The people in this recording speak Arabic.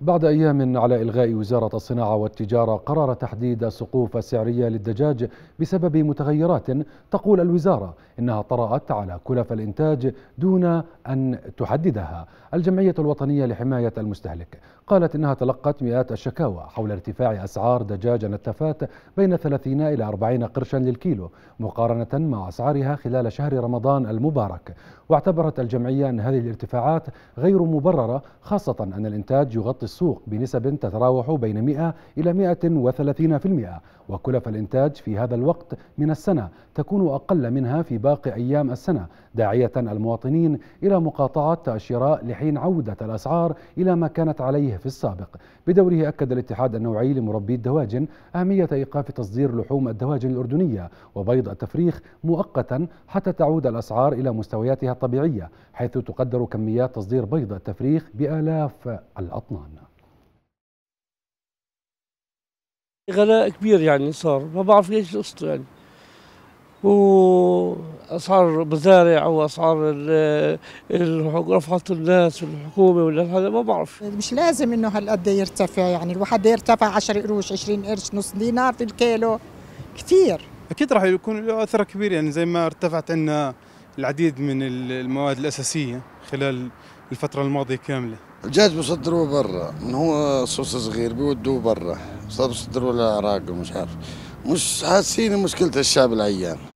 بعد أيام على إلغاء وزارة الصناعة والتجارة قرار تحديد السقوف السعرية للدجاج بسبب متغيرات تقول الوزارة إنها طرأت على كلف الإنتاج دون أن تحددها الجمعية الوطنية لحماية المستهلك قالت إنها تلقت مئات الشكاوى حول ارتفاع أسعار دجاج النتفات بين 30 إلى 40 قرشا للكيلو مقارنة مع أسعارها خلال شهر رمضان المبارك واعتبرت الجمعية أن هذه الارتفاعات غير مبررة خاصة أن الإنتاج يغطي السوق بنسب تتراوح بين 100 إلى 130% وكلف الإنتاج في هذا الوقت من السنة تكون أقل منها في باقي أيام السنة داعية المواطنين إلى مقاطعة الشراء لحين عودة الأسعار إلى ما كانت عليه في السابق بدوره أكد الاتحاد النوعي لمربي الدواجن أهمية إيقاف تصدير لحوم الدواجن الأردنية وبيض التفريخ مؤقتا حتى تعود الأسعار إلى مستوياتها الطبيعية حيث تقدر كميات تصدير بيض التفريخ بآلاف الأطنان غلاء كبير يعني صار ما بعرف ليش قصته يعني واسعار مزارع واسعار رفعت الناس والحكومه ولا هذا ما بعرف مش لازم انه هالقد يرتفع يعني الواحد يرتفع 10 قروش 20 قرش نص دينار في الكيلو كثير اكيد راح يكون له اثر كبير يعني زي ما ارتفعت عندنا العديد من المواد الأساسية خلال الفترة الماضية كاملة الجاج بصدروه برا من هو صوص صغير بيودوه برا صار بصدروه للعراق ومش عارف مش حاسين مشكلة الشعب العيان